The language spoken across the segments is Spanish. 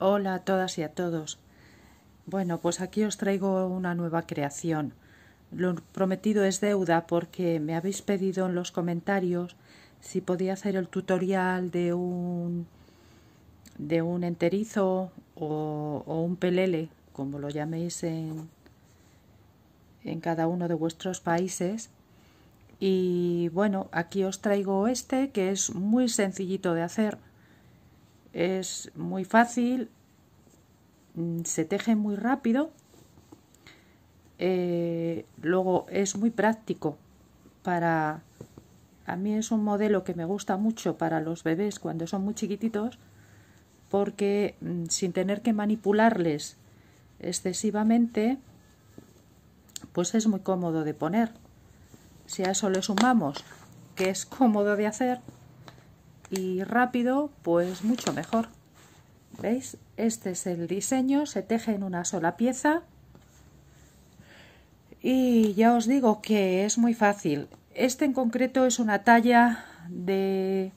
Hola a todas y a todos. Bueno, pues aquí os traigo una nueva creación. Lo prometido es deuda porque me habéis pedido en los comentarios si podía hacer el tutorial de un de un enterizo o, un pelele, como lo llaméis en, en cada uno de vuestros países. Y bueno, aquí os traigo este que es muy sencillito de hacer es muy fácil, mm, se teje muy rápido, eh, luego es muy práctico para... A mí es un modelo que me gusta mucho para los bebés cuando son muy chiquititos porque mm, sin tener que manipularles excesivamente, pues es muy cómodo de poner. Si a eso le sumamos que es cómodo de hacer, y rápido, pues mucho mejor. ¿Veis? Este es el diseño, se teje en una sola pieza. Y ya os digo que es muy fácil. Este en concreto es una talla de,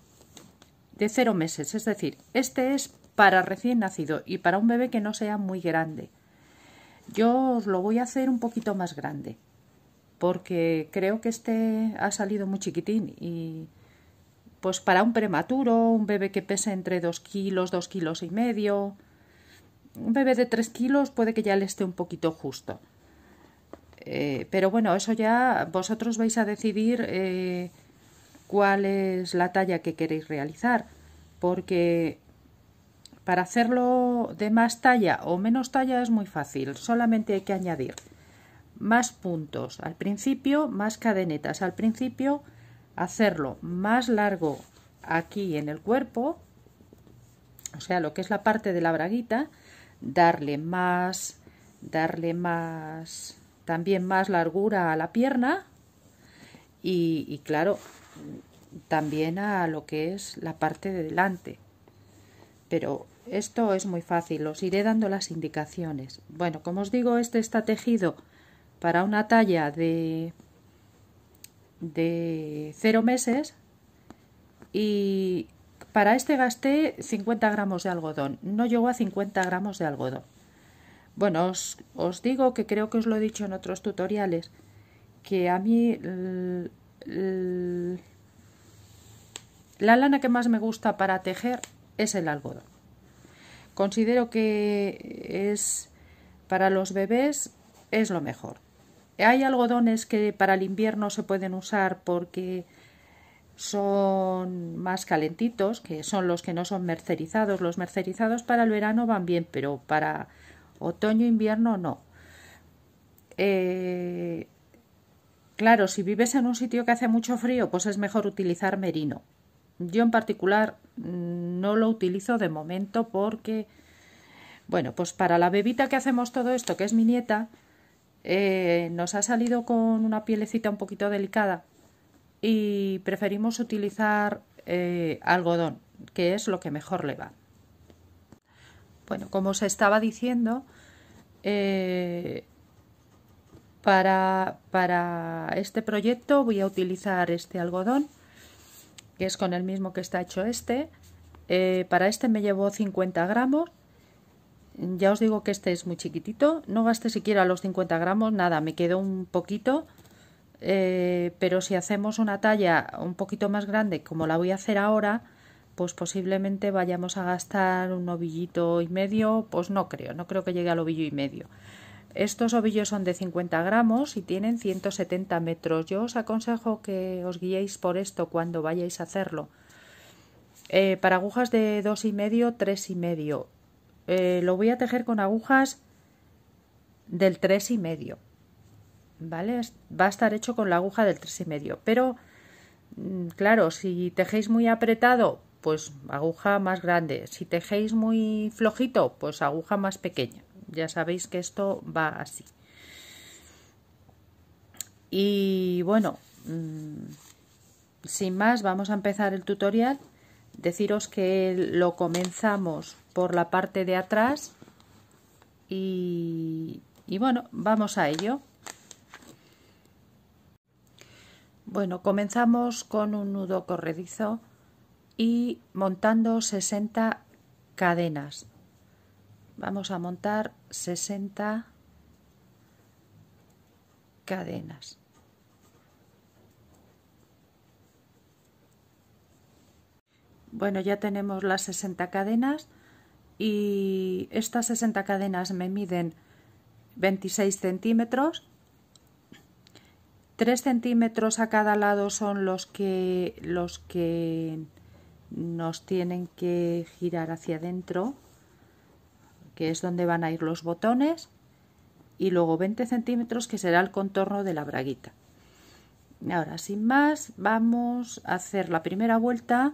de cero meses, es decir, este es para recién nacido y para un bebé que no sea muy grande. Yo os lo voy a hacer un poquito más grande porque creo que este ha salido muy chiquitín y pues para un prematuro, un bebé que pese entre 2 kilos, 2 kilos y medio, un bebé de 3 kilos puede que ya le esté un poquito justo. Eh, pero bueno, eso ya vosotros vais a decidir eh, cuál es la talla que queréis realizar, porque para hacerlo de más talla o menos talla es muy fácil, solamente hay que añadir más puntos al principio, más cadenetas al principio, hacerlo más largo aquí en el cuerpo, o sea, lo que es la parte de la braguita, darle más, darle más, también más largura a la pierna y, claro, también a lo que es la parte de delante. Pero esto es muy fácil, os iré dando las indicaciones. Bueno, como os digo, este está tejido para una talla de de cero meses y para este gasté 50 gramos de algodón, no llegó a 50 gramos de algodón. Bueno, os, digo que creo que os lo he dicho en otros tutoriales, que a mí la lana que más me gusta para tejer es el algodón. Considero que es para los bebés es lo mejor. Hay algodones que para el invierno se pueden usar porque son más calentitos, que son los que no son mercerizados. Los mercerizados para el verano van bien, pero para otoño, e invierno no. Eh, claro, si vives en un sitio que hace mucho frío, pues es mejor utilizar merino. Yo en particular mm, no lo utilizo de momento porque, bueno, pues para la bebita que hacemos todo esto, que es mi nieta, eh, nos ha salido con una pielecita un poquito delicada y preferimos utilizar eh, algodón, que es lo que mejor le va. Bueno, como os estaba diciendo, eh, para, para este proyecto voy a utilizar este algodón, que es con el mismo que está hecho este. para este me llevo 50 gramos ya os digo que este es muy chiquitito, no gaste siquiera los 50 gramos, nada, me quedó un poquito, eh, pero si hacemos una talla un poquito más grande, como la voy a hacer ahora, pues posiblemente vayamos a gastar un ovillito y medio, pues no creo, no creo que llegue al ovillo y medio. Estos ovillos son de 50 gramos y tienen 170 metros. Yo os aconsejo que os guiéis por esto cuando vayáis a hacerlo. Eh, para agujas de 2,5 y medio, tres y medio eh, lo voy a tejer con agujas del tres y medio vale va a estar hecho con la aguja del tres y medio pero mm, claro si tejéis muy apretado pues aguja más grande si tejéis muy flojito pues aguja más pequeña ya sabéis que esto va así y bueno mm, sin más vamos a empezar el tutorial deciros que lo comenzamos por la parte de atrás y, bueno, vamos a ello. Bueno, comenzamos con un nudo corredizo y montando 60 cadenas. Vamos a montar 60 cadenas. Bueno, ya tenemos las 60 cadenas y estas 60 cadenas me miden 26 centímetros. 3 centímetros a cada lado son los que, los que nos tienen que girar hacia adentro, que es donde van a ir los botones, y luego 20 centímetros que será el contorno de la braguita. Ahora, sin más, vamos a hacer la primera vuelta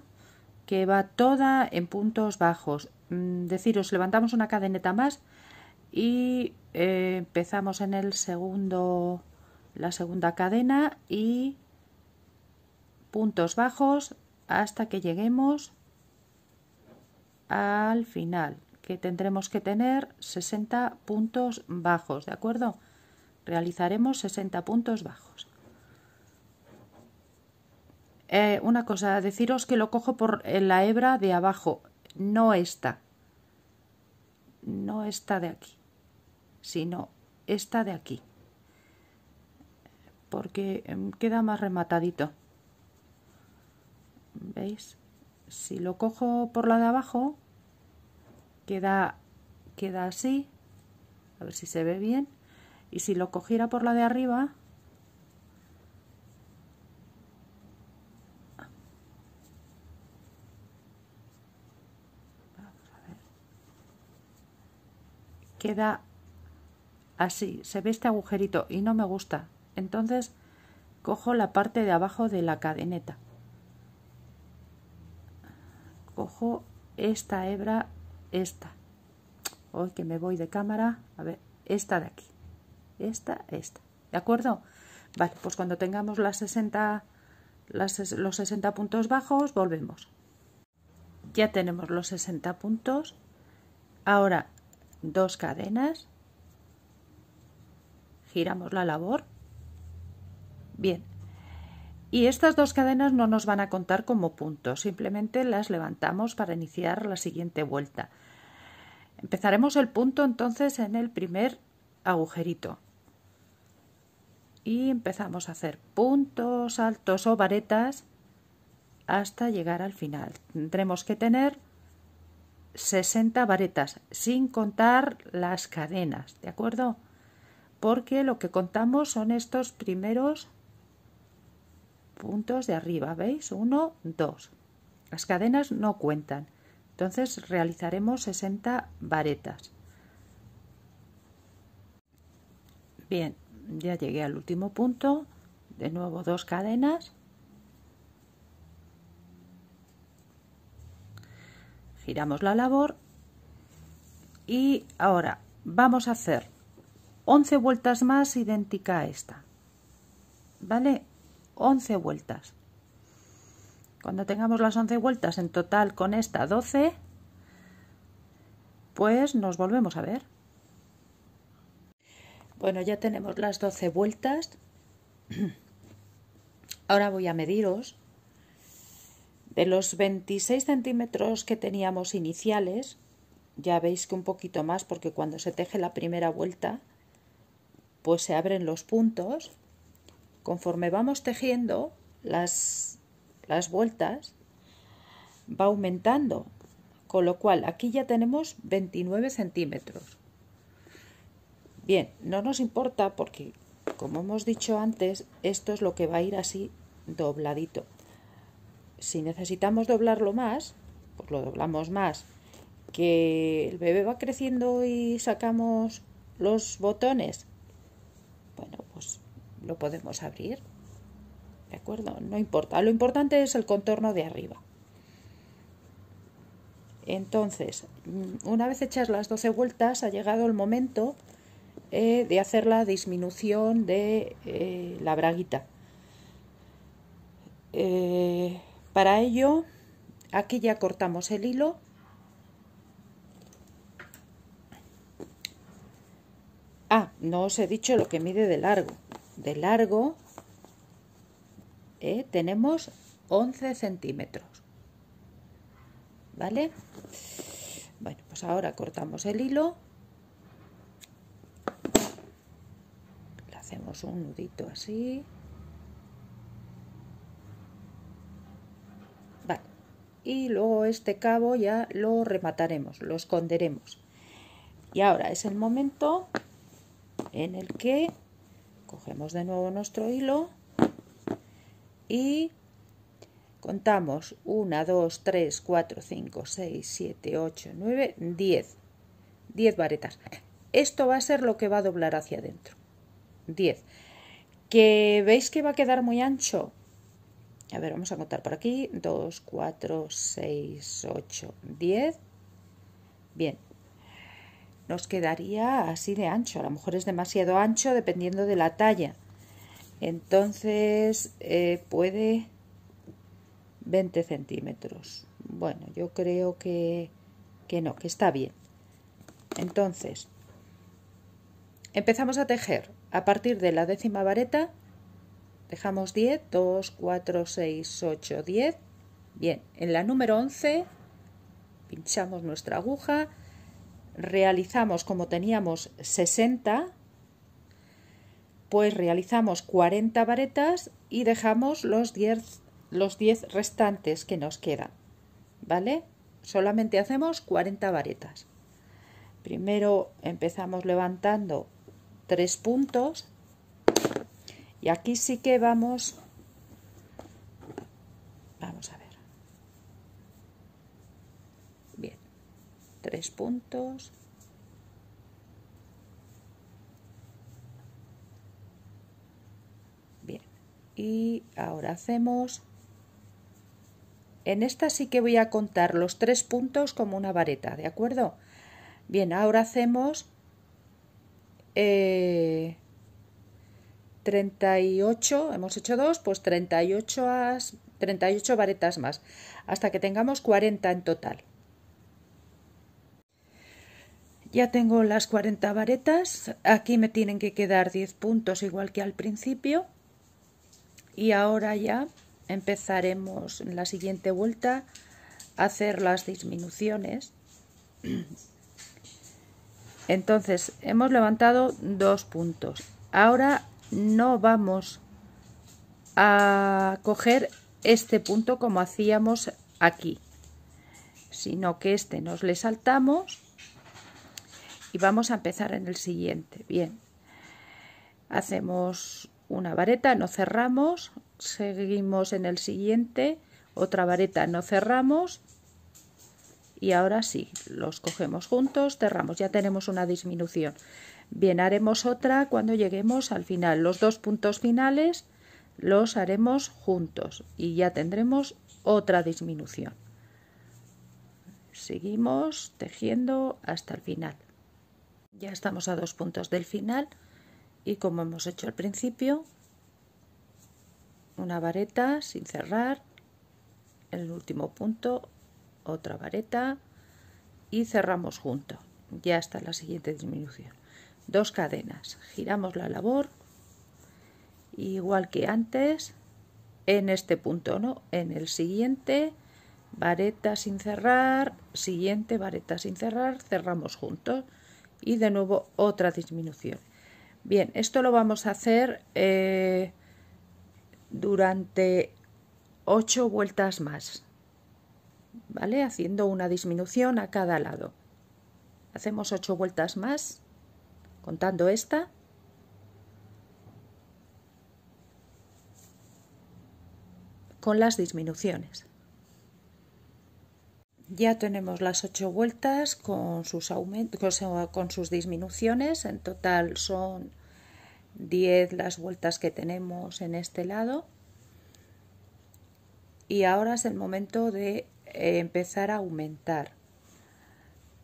que va toda en puntos bajos. Mm, deciros, levantamos una cadeneta más y eh, empezamos en el segundo, la segunda cadena y puntos bajos hasta que lleguemos al final, que tendremos que tener 60 puntos bajos, ¿de acuerdo? Realizaremos 60 puntos bajos. Eh, una cosa, deciros que lo cojo por eh, la hebra de abajo, no esta. No esta de aquí, sino esta de aquí. Porque em, queda más rematadito. ¿Veis? Si lo cojo por la de abajo, queda, queda así. A ver si se ve bien. Y si lo cogiera por la de arriba, queda así, se ve este agujerito y no me gusta. Entonces cojo la parte de abajo de la cadeneta. Cojo esta hebra, esta. Hoy que me voy de cámara, a ver, esta de aquí. Esta, esta. ¿De acuerdo? pues cuando tengamos las 60, los 60 puntos bajos, volvemos. Ya tenemos los 60 puntos. Ahora dos cadenas, giramos la labor, bien, y estas dos cadenas no nos van a contar como puntos, simplemente las levantamos para iniciar la siguiente vuelta. Empezaremos el punto entonces en el primer agujerito. Y empezamos a hacer puntos, altos o varetas hasta llegar al final. Tendremos que tener 60 varetas, sin contar las cadenas, ¿de acuerdo? Porque lo que contamos son estos primeros puntos de arriba, ¿veis? 1, 2. Las cadenas no cuentan. Entonces realizaremos 60 varetas. Bien, ya llegué al último punto. De nuevo dos cadenas. giramos la labor y ahora vamos a hacer 11 vueltas más idéntica a esta vale 11 vueltas cuando tengamos las 11 vueltas en total con esta 12 pues nos volvemos a ver bueno ya tenemos las 12 vueltas ahora voy a mediros de los 26 centímetros que teníamos iniciales, ya veis que un poquito más porque cuando se teje la primera vuelta, pues se abren los puntos. Conforme vamos tejiendo las, vueltas, va aumentando. Con lo cual, aquí ya tenemos 29 centímetros. Bien, no nos importa porque, como hemos dicho antes, esto es lo que va a ir así dobladito si necesitamos doblarlo más, pues lo doblamos más. Que el bebé va creciendo y sacamos los botones, bueno, pues lo podemos abrir. ¿De acuerdo? No importa. Lo importante es el contorno de arriba. Entonces, mm, una vez hechas las 12 vueltas, ha llegado el momento eh, de hacer la disminución de eh, la braguita. Eh, para ello, aquí ya cortamos el hilo. Ah, no os he dicho lo que mide de largo. De largo eh, tenemos 11 centímetros. ¿Vale? Bueno, pues ahora cortamos el hilo. Le hacemos un nudito así. y luego este cabo ya lo remataremos, lo esconderemos. Y ahora es el momento en el que cogemos de nuevo nuestro hilo y contamos 1, 2, 3, 4, 5, 6, 7, 8, 9, 10. 10 varetas. Esto va a ser lo que va a doblar hacia adentro. 10. ¿Que veis que va a quedar muy ancho? A ver, vamos a contar por aquí. 2, 4, 6, 8, 10. Bien. Nos quedaría así de ancho. A lo mejor es demasiado ancho dependiendo de la talla. Entonces eh, puede 20 centímetros. Bueno, yo creo que, que no, que está bien. Entonces, empezamos a tejer a partir de la décima vareta Dejamos 10, 2, 4, 6, 8, 10. Bien, en la número 11 pinchamos nuestra aguja, realizamos como teníamos 60, pues realizamos 40 varetas y dejamos los 10, los 10 restantes que nos quedan. ¿Vale? Solamente hacemos 40 varetas. Primero empezamos levantando 3 puntos, y aquí sí que vamos, vamos a ver. Bien, tres puntos. Bien, y ahora hacemos... En esta sí que voy a contar los tres puntos como una vareta, ¿de acuerdo? Bien, ahora hacemos eh, 38, hemos hecho dos, pues 38, as, 38 varetas más, hasta que tengamos 40 en total. Ya tengo las 40 varetas, aquí me tienen que quedar 10 puntos igual que al principio y ahora ya empezaremos en la siguiente vuelta a hacer las disminuciones. Entonces hemos levantado dos puntos. Ahora no vamos a coger este punto como hacíamos aquí, sino que este nos le saltamos y vamos a empezar en el siguiente. Bien, hacemos una vareta, no cerramos, seguimos en el siguiente, otra vareta, no cerramos y ahora sí, los cogemos juntos, cerramos, ya tenemos una disminución. Bien, haremos otra cuando lleguemos al final. Los dos puntos finales los haremos juntos y ya tendremos otra disminución. Seguimos tejiendo hasta el final. Ya estamos a dos puntos del final y como hemos hecho al principio, una vareta sin cerrar, el último punto, otra vareta y cerramos junto. Ya está la siguiente disminución dos cadenas giramos la labor igual que antes en este punto no en el siguiente vareta sin cerrar siguiente vareta sin cerrar cerramos juntos y de nuevo otra disminución bien esto lo vamos a hacer eh, durante ocho vueltas más vale haciendo una disminución a cada lado hacemos ocho vueltas más contando esta, con las disminuciones. Ya tenemos las ocho vueltas con sus, aumentos, con sus disminuciones, en total son 10 las vueltas que tenemos en este lado. Y ahora es el momento de eh, empezar a aumentar.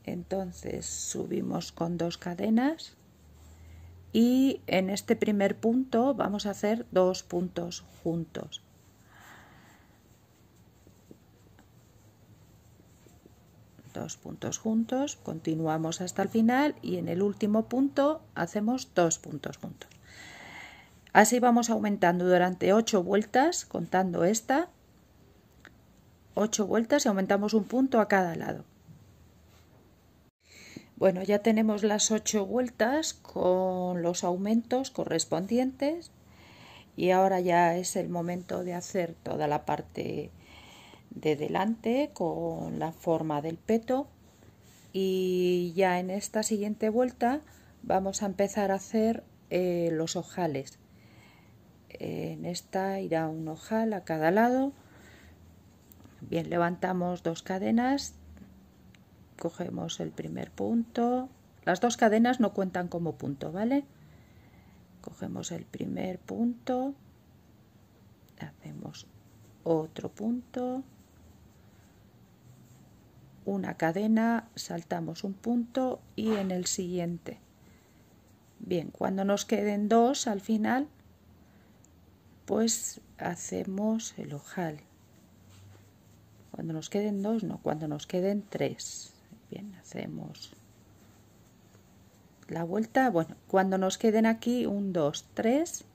Entonces subimos con dos cadenas y en este primer punto vamos a hacer dos puntos juntos. Dos puntos juntos, continuamos hasta el final y en el último punto hacemos dos puntos juntos. Así vamos aumentando durante ocho vueltas, contando esta, ocho vueltas y aumentamos un punto a cada lado. Bueno, ya tenemos las ocho vueltas con los aumentos correspondientes y ahora ya es el momento de hacer toda la parte de delante con la forma del peto y ya en esta siguiente vuelta vamos a empezar a hacer eh, los ojales en esta irá un ojal a cada lado bien levantamos dos cadenas cogemos el primer punto. Las dos cadenas no cuentan como punto, ¿vale? Cogemos el primer punto, hacemos otro punto, una cadena, saltamos un punto y en el siguiente. Bien, cuando nos queden dos al final, pues hacemos el ojal. Cuando nos queden dos, no, cuando nos queden tres hacemos la vuelta bueno cuando nos queden aquí un 2 3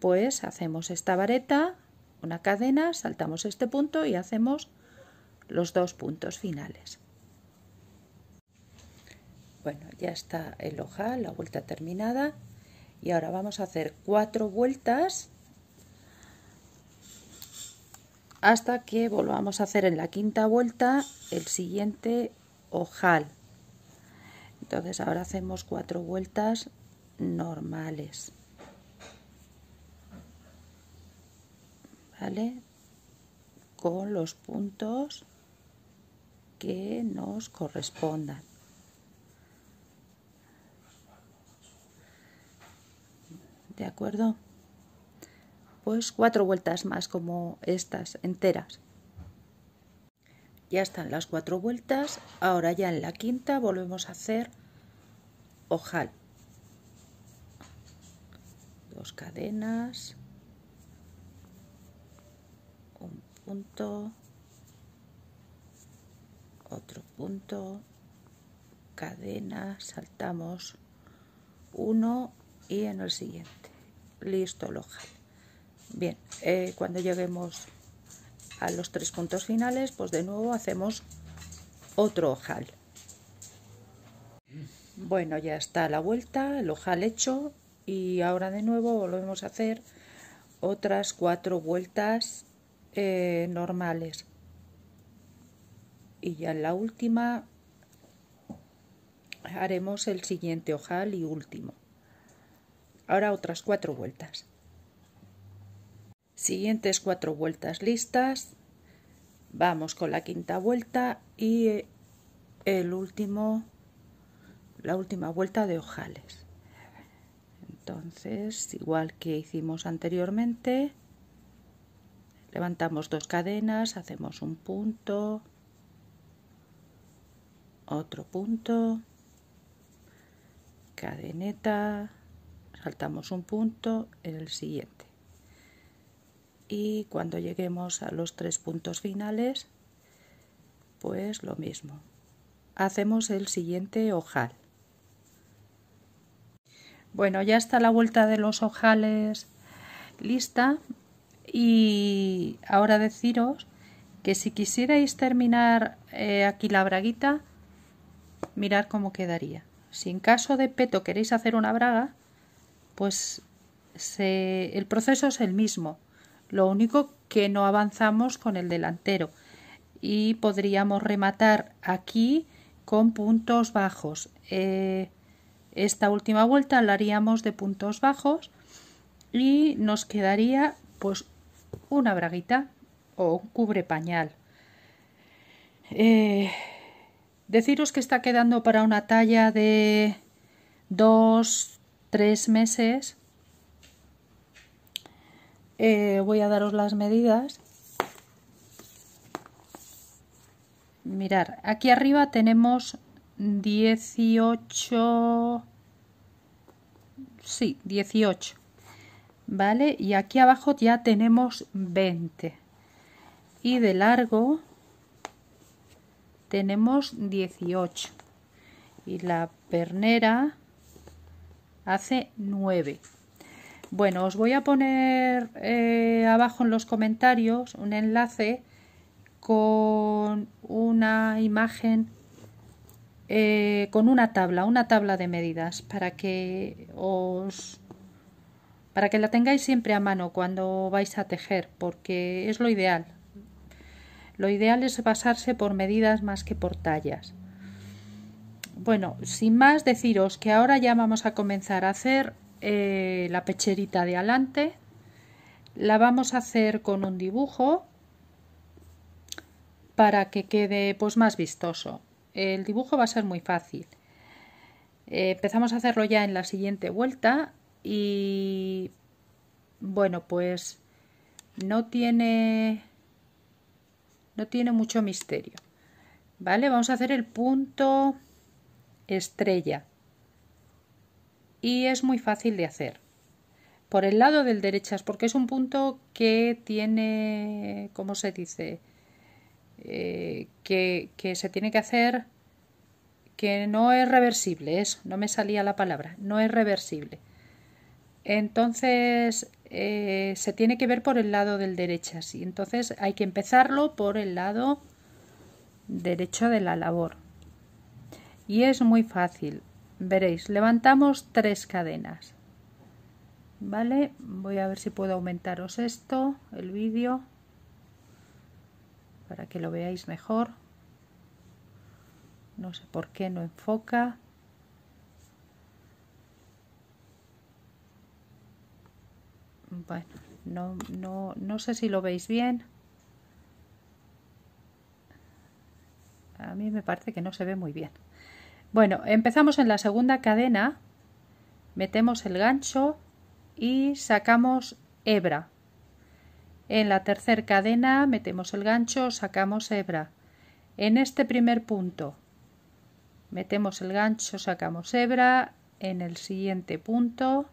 pues hacemos esta vareta una cadena saltamos este punto y hacemos los dos puntos finales bueno ya está el ojal la vuelta terminada y ahora vamos a hacer cuatro vueltas hasta que volvamos a hacer en la quinta vuelta el siguiente ojal. Entonces ahora hacemos cuatro vueltas normales. ¿Vale? Con los puntos que nos correspondan. ¿De acuerdo? Pues cuatro vueltas más como estas enteras. Ya están las cuatro vueltas, ahora ya en la quinta volvemos a hacer ojal. Dos cadenas, un punto, otro punto, cadena, saltamos uno y en el siguiente. Listo el ojal. Bien, eh, cuando lleguemos a los tres puntos finales pues de nuevo hacemos otro ojal bueno ya está la vuelta el ojal hecho y ahora de nuevo volvemos a hacer otras cuatro vueltas eh, normales y ya en la última haremos el siguiente ojal y último ahora otras cuatro vueltas Siguientes cuatro vueltas listas. Vamos con la quinta vuelta y eh, el último, la última vuelta de ojales. Entonces, igual que hicimos anteriormente, levantamos dos cadenas, hacemos un punto, otro punto, cadeneta, saltamos un punto en el siguiente y cuando lleguemos a los tres puntos finales pues lo mismo hacemos el siguiente ojal bueno ya está la vuelta de los ojales lista y ahora deciros que si quisierais terminar eh, aquí la braguita mirar cómo quedaría si en caso de peto queréis hacer una braga pues el proceso es el mismo lo único que no avanzamos con el delantero y podríamos rematar aquí con puntos bajos. Eh, esta última vuelta la haríamos de puntos bajos y nos quedaría pues una braguita o un cubre pañal. Eh, deciros que está quedando para una talla de dos, tres meses eh, voy a daros las medidas mirar aquí arriba tenemos 18 sí 18 vale y aquí abajo ya tenemos 20 y de largo tenemos 18 y la pernera hace 9 bueno, os voy a poner eh, abajo en los comentarios un enlace con una imagen, eh, con una tabla, una tabla de medidas para que os para que la tengáis siempre a mano cuando vais a tejer, porque es lo ideal. Lo ideal es basarse por medidas más que por tallas. Bueno, sin más deciros que ahora ya vamos a comenzar a hacer eh, la pecherita de adelante. La vamos a hacer con un dibujo para que quede pues más vistoso. El dibujo va a ser muy fácil. Eh, empezamos a hacerlo ya en la siguiente vuelta y bueno pues no tiene no tiene mucho misterio vale vamos a hacer el punto estrella y es muy fácil de hacer. Por el lado del derechas, porque es un punto que tiene, ¿cómo se dice? Eh, que, se tiene que hacer, que no es reversible, eso, no me salía la palabra, no es reversible. Entonces, eh, se tiene que ver por el lado del derechas y entonces hay que empezarlo por el lado derecho de la labor. Y es muy fácil veréis, levantamos tres cadenas. ¿Vale? Voy a ver si puedo aumentaros esto, el vídeo, para que lo veáis mejor. No sé por qué no enfoca. Bueno, no, no sé si lo veis bien. A mí me parece que no se ve muy bien. Bueno, empezamos en la segunda cadena, metemos el gancho y sacamos hebra. En la tercera cadena metemos el gancho, sacamos hebra. En este primer punto metemos el gancho, sacamos hebra. En el siguiente punto,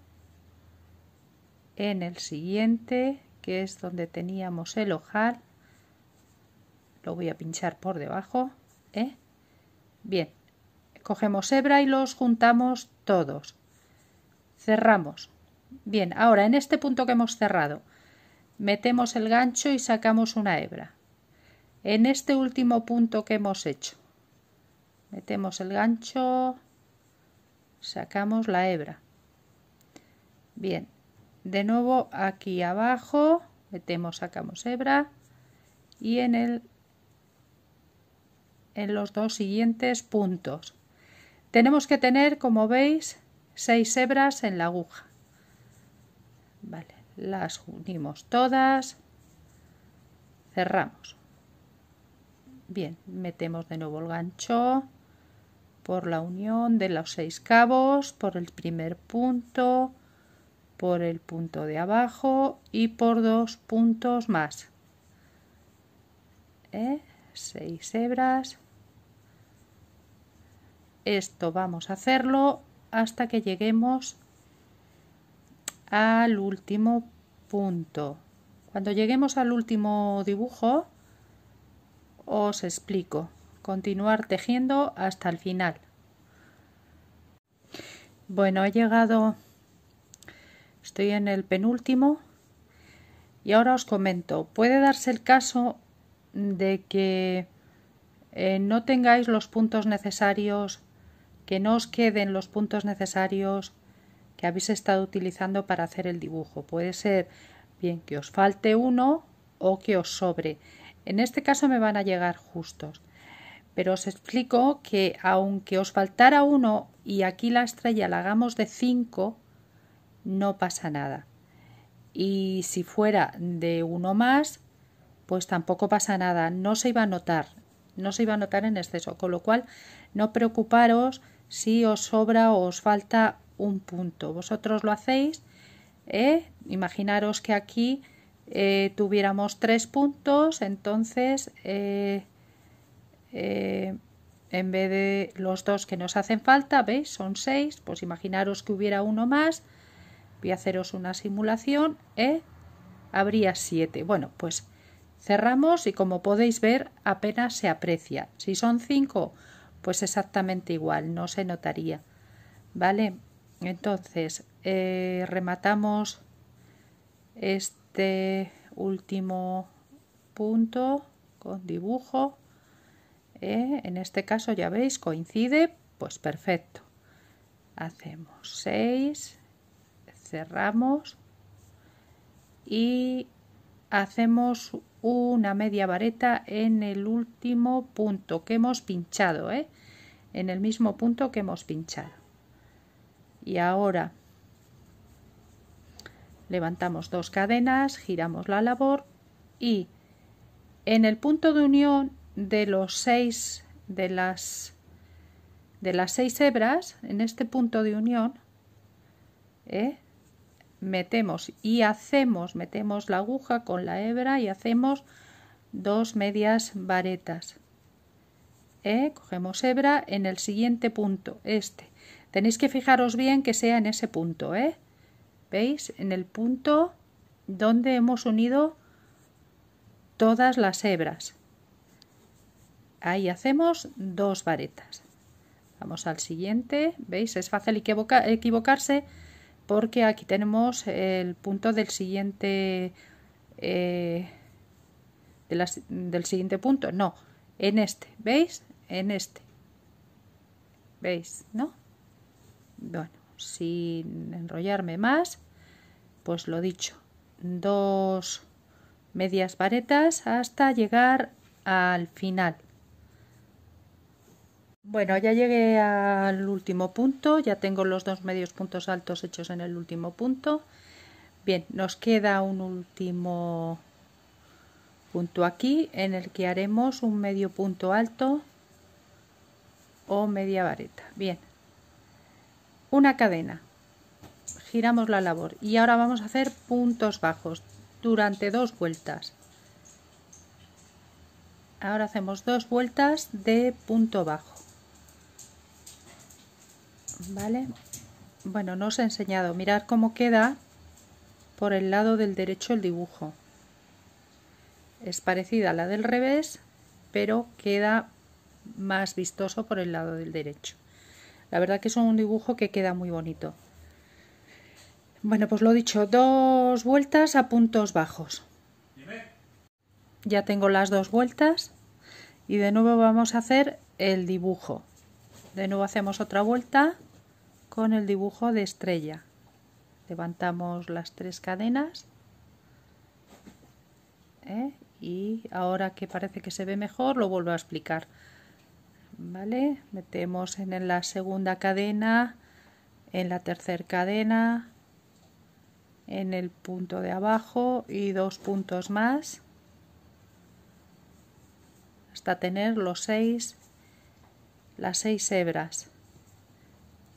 en el siguiente, que es donde teníamos el ojal, lo voy a pinchar por debajo. ¿eh? Bien, Cogemos hebra y los juntamos todos. Cerramos. Bien, ahora en este punto que hemos cerrado, metemos el gancho y sacamos una hebra. En este último punto que hemos hecho, metemos el gancho, sacamos la hebra. Bien, de nuevo aquí abajo, metemos, sacamos hebra y en el en los dos siguientes puntos tenemos que tener, como veis, seis hebras en la aguja. Vale, las unimos todas, cerramos. Bien, metemos de nuevo el gancho por la unión de los seis cabos, por el primer punto, por el punto de abajo y por dos puntos más. ¿Eh? Seis hebras. Esto vamos a hacerlo hasta que lleguemos al último punto. Cuando lleguemos al último dibujo, os explico. Continuar tejiendo hasta el final. Bueno, he llegado, estoy en el penúltimo y ahora os comento. Puede darse el caso de que eh, no tengáis los puntos necesarios que no os queden los puntos necesarios que habéis estado utilizando para hacer el dibujo. Puede ser bien que os falte uno o que os sobre. En este caso me van a llegar justos. Pero os explico que aunque os faltara uno y aquí la estrella la hagamos de 5, no pasa nada. Y si fuera de uno más, pues tampoco pasa nada, no se iba a notar, no se iba a notar en exceso, con lo cual no preocuparos si os sobra o os falta un punto. Vosotros lo hacéis. ¿eh? Imaginaros que aquí eh, tuviéramos tres puntos, entonces eh, en vez de los dos que nos hacen falta, ¿veis? Son seis, pues imaginaros que hubiera uno más. Voy a haceros una simulación. Habría siete. Bueno, pues cerramos y como podéis ver apenas se aprecia. Si son cinco pues exactamente igual, no se notaría. ¿Vale? Entonces, eh, rematamos este último punto con dibujo. ¿eh? En este caso, ya veis, coincide, pues perfecto. Hacemos 6, cerramos y hacemos una media vareta en el último punto que hemos pinchado, ¿eh? en el mismo punto que hemos pinchado. Y ahora levantamos dos cadenas, giramos la labor y en el punto de unión de los seis de las de las seis hebras, en este punto de unión, ¿eh? metemos y hacemos, metemos la aguja con la hebra y hacemos dos medias varetas. Eh, cogemos hebra en el siguiente punto, este. Tenéis que fijaros bien que sea en ese punto, ¿eh? ¿Veis? En el punto donde hemos unido todas las hebras. Ahí hacemos dos varetas. Vamos al siguiente. ¿Veis? Es fácil equivocarse porque aquí tenemos el punto del siguiente eh, del siguiente punto no en este veis en este veis no bueno sin enrollarme más pues lo dicho dos medias varetas hasta llegar al final bueno, ya llegué al último punto, ya tengo los dos medios puntos altos hechos en el último punto. Bien, nos queda un último punto aquí en el que haremos un medio punto alto o media vareta. Bien, una cadena, giramos la labor y ahora vamos a hacer puntos bajos durante dos vueltas. Ahora hacemos dos vueltas de punto bajo. ¿vale? Bueno, no os he enseñado. Mirad cómo queda por el lado del derecho el dibujo. Es parecida a la del revés, pero queda más vistoso por el lado del derecho. La verdad que es un dibujo que queda muy bonito. Bueno, pues lo he dicho, dos vueltas a puntos bajos. Ya tengo las dos vueltas y de nuevo vamos a hacer el dibujo. De nuevo hacemos otra vuelta con el dibujo de estrella. Levantamos las tres cadenas. ¿eh? Y ahora que parece que se ve mejor, lo vuelvo a explicar. ¿Vale? Metemos en la segunda cadena, en la tercera cadena, en el punto de abajo y dos puntos más hasta tener los seis las seis hebras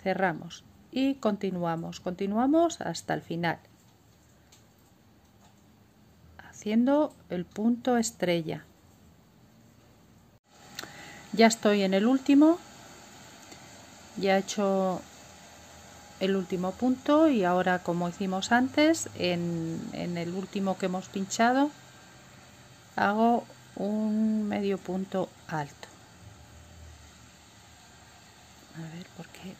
cerramos y continuamos, continuamos hasta el final haciendo el punto estrella ya estoy en el último ya he hecho el último punto y ahora como hicimos antes en, el último que hemos pinchado hago un medio punto alto por qué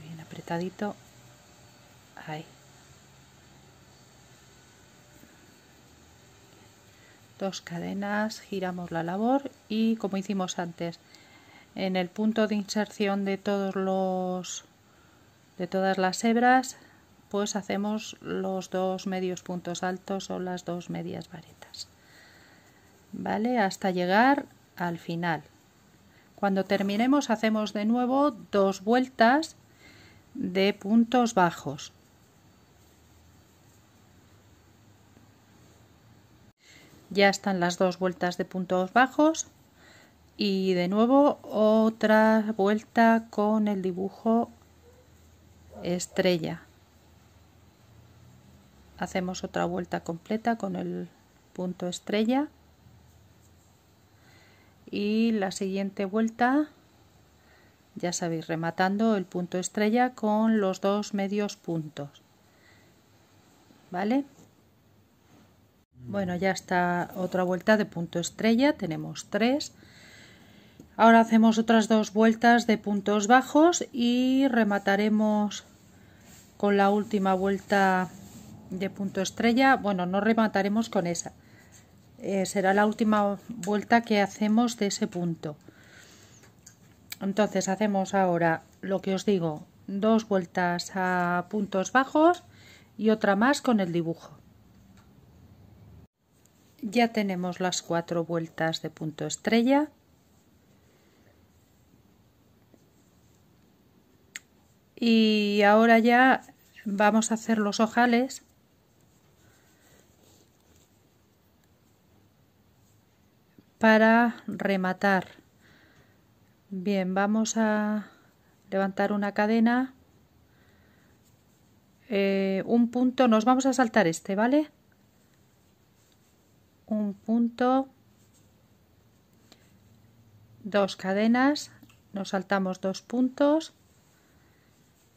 bien apretadito. Dos cadenas, giramos la labor y como hicimos antes, en el punto de inserción de todos los de todas las hebras, pues hacemos los dos medios puntos altos o las dos medias varetas. ¿Vale? Hasta llegar al final. Cuando terminemos hacemos de nuevo dos vueltas de puntos bajos. Ya están las dos vueltas de puntos bajos y de nuevo otra vuelta con el dibujo estrella. Hacemos otra vuelta completa con el punto estrella y la siguiente vuelta ya sabéis, rematando el punto estrella con los dos medios puntos. ¿Vale? Bueno, ya está otra vuelta de punto estrella, tenemos tres. Ahora hacemos otras dos vueltas de puntos bajos y remataremos con la última vuelta de punto estrella. Bueno, no remataremos con esa. Eh, será la última vuelta que hacemos de ese punto. Entonces hacemos ahora lo que os digo, dos vueltas a puntos bajos y otra más con el dibujo. Ya tenemos las cuatro vueltas de punto estrella. Y ahora ya vamos a hacer los ojales. para rematar Bien, vamos a levantar una cadena. Eh, un punto, nos vamos a saltar este, ¿vale? Un punto, dos cadenas, nos saltamos dos puntos,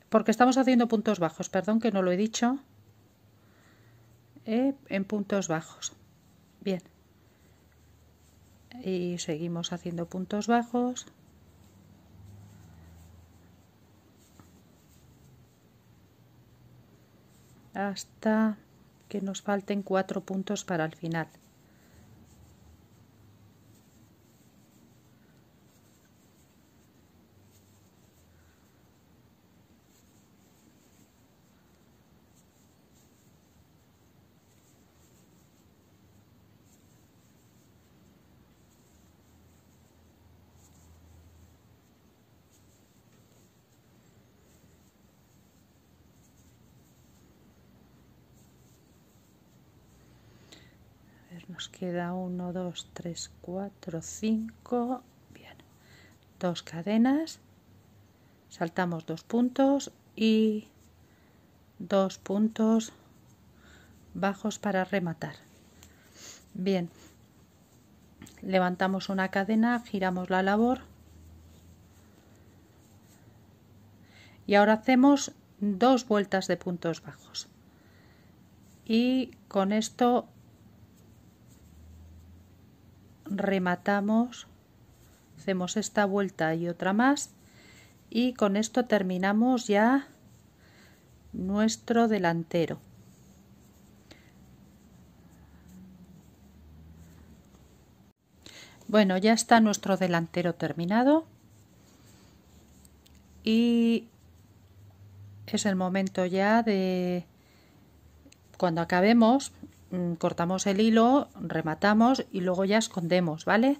porque estamos haciendo puntos bajos, perdón que no lo he dicho, eh, en puntos bajos. Bien. Y seguimos haciendo puntos bajos. hasta que nos falten cuatro puntos para el final. Nos queda 1, 2, 3, 4, 5. Bien. Dos cadenas. Saltamos dos puntos y dos puntos bajos para rematar. Bien. Levantamos una cadena, giramos la labor. Y ahora hacemos dos vueltas de puntos bajos. Y con esto rematamos, hacemos esta vuelta y otra más y con esto terminamos ya nuestro delantero. Bueno, ya está nuestro delantero terminado y es el momento ya de cuando acabemos Mm, cortamos el hilo, rematamos y luego ya escondemos, ¿vale?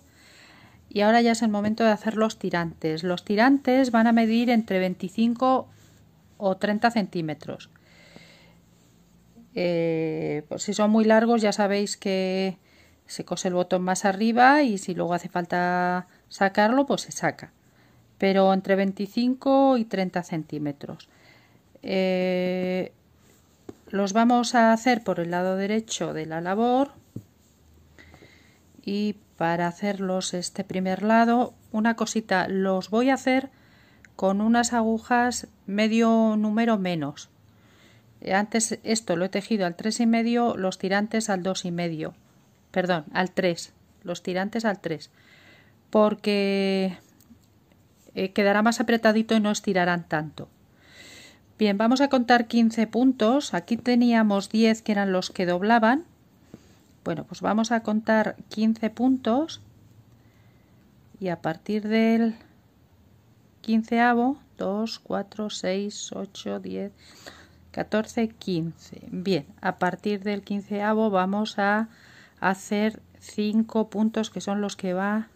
Y ahora ya es el momento de hacer los tirantes. Los tirantes van a medir entre 25 o 30 centímetros. Eh, pues si son muy largos ya sabéis que se cose el botón más arriba y si luego hace falta sacarlo pues se saca. Pero entre 25 y 30 centímetros. Eh, los vamos a hacer por el lado derecho de la labor y para hacerlos este primer lado una cosita los voy a hacer con unas agujas medio número menos eh, antes esto lo he tejido al tres y medio los tirantes al dos y medio perdón al 3 los tirantes al 3 porque eh, quedará más apretadito y no estirarán tanto Bien, vamos a contar 15 puntos. Aquí teníamos 10 que eran los que doblaban. Bueno, pues vamos a contar 15 puntos y a partir del quinceavo, 2, 4, 6, 8, 10, 14, 15. Bien, a partir del quinceavo vamos a hacer 5 puntos que son los que va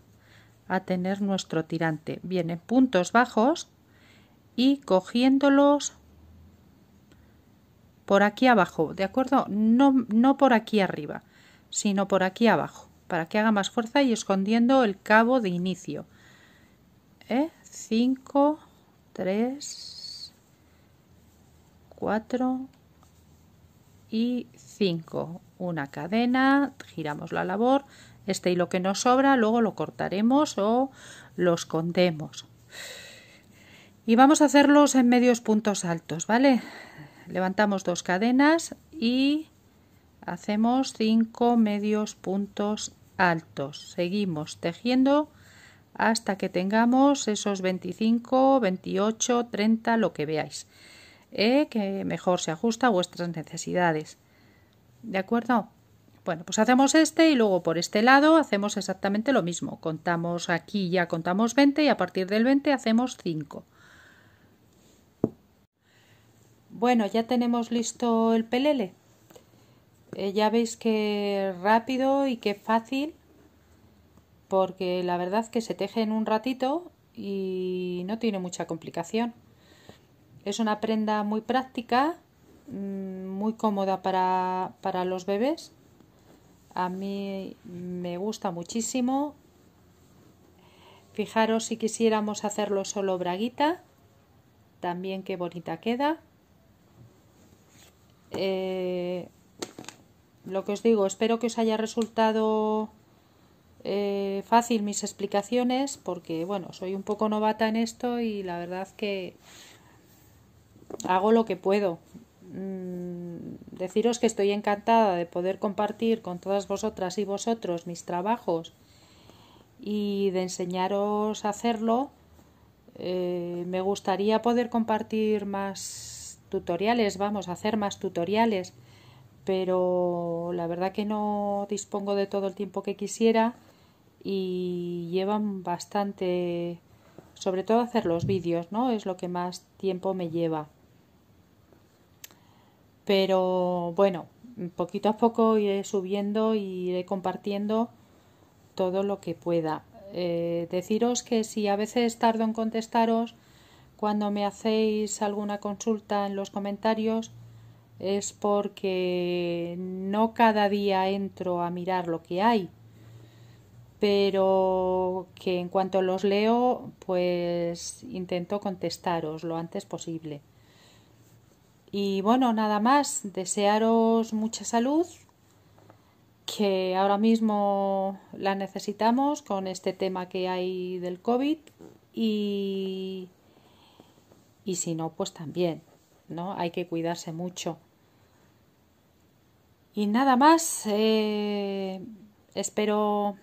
a tener nuestro tirante. Bien, en puntos bajos y cogiéndolos por aquí abajo, ¿de acuerdo? No, no por aquí arriba, sino por aquí abajo, para que haga más fuerza y escondiendo el cabo de inicio. 5, 3, 4 y 5. Una cadena, giramos la labor, este hilo que nos sobra, luego lo cortaremos o lo escondemos. Y vamos a hacerlos en medios puntos altos, ¿vale? levantamos dos cadenas y hacemos cinco medios puntos altos seguimos tejiendo hasta que tengamos esos 25 28 30 lo que veáis eh, que mejor se ajusta a vuestras necesidades de acuerdo bueno pues hacemos este y luego por este lado hacemos exactamente lo mismo contamos aquí ya contamos 20 y a partir del 20 hacemos 5 Bueno, ya tenemos listo el pelele. Eh, ya veis qué rápido y qué fácil, porque la verdad que se teje en un ratito y no tiene mucha complicación. Es una prenda muy práctica, mm, muy cómoda para, para los bebés. A mí me gusta muchísimo. Fijaros si quisiéramos hacerlo solo braguita, también qué bonita queda. Eh, lo que os digo, espero que os haya resultado eh, fácil mis explicaciones, porque bueno, soy un poco novata en esto y la verdad que hago lo que puedo. Mm, deciros que estoy encantada de poder compartir con todas vosotras y vosotros mis trabajos y de enseñaros a hacerlo. Eh, me gustaría poder compartir más tutoriales, vamos a hacer más tutoriales, pero la verdad que no dispongo de todo el tiempo que quisiera y llevan bastante, sobre todo hacer los vídeos, ¿no? Es lo que más tiempo me lleva. Pero bueno, poquito a poco iré subiendo y iré compartiendo todo lo que pueda. Eh, deciros que si a veces tardo en contestaros cuando me hacéis alguna consulta en los comentarios es porque no cada día entro a mirar lo que hay, pero que en cuanto los leo, pues intento contestaros lo antes posible. Y bueno, nada más, desearos mucha salud, que ahora mismo la necesitamos con este tema que hay del COVID y y si no, pues también, ¿no? Hay que cuidarse mucho. Y nada más, eh, espero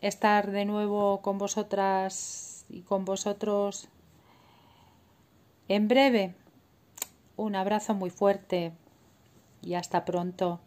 estar de nuevo con vosotras y con vosotros en breve. Un abrazo muy fuerte y hasta pronto.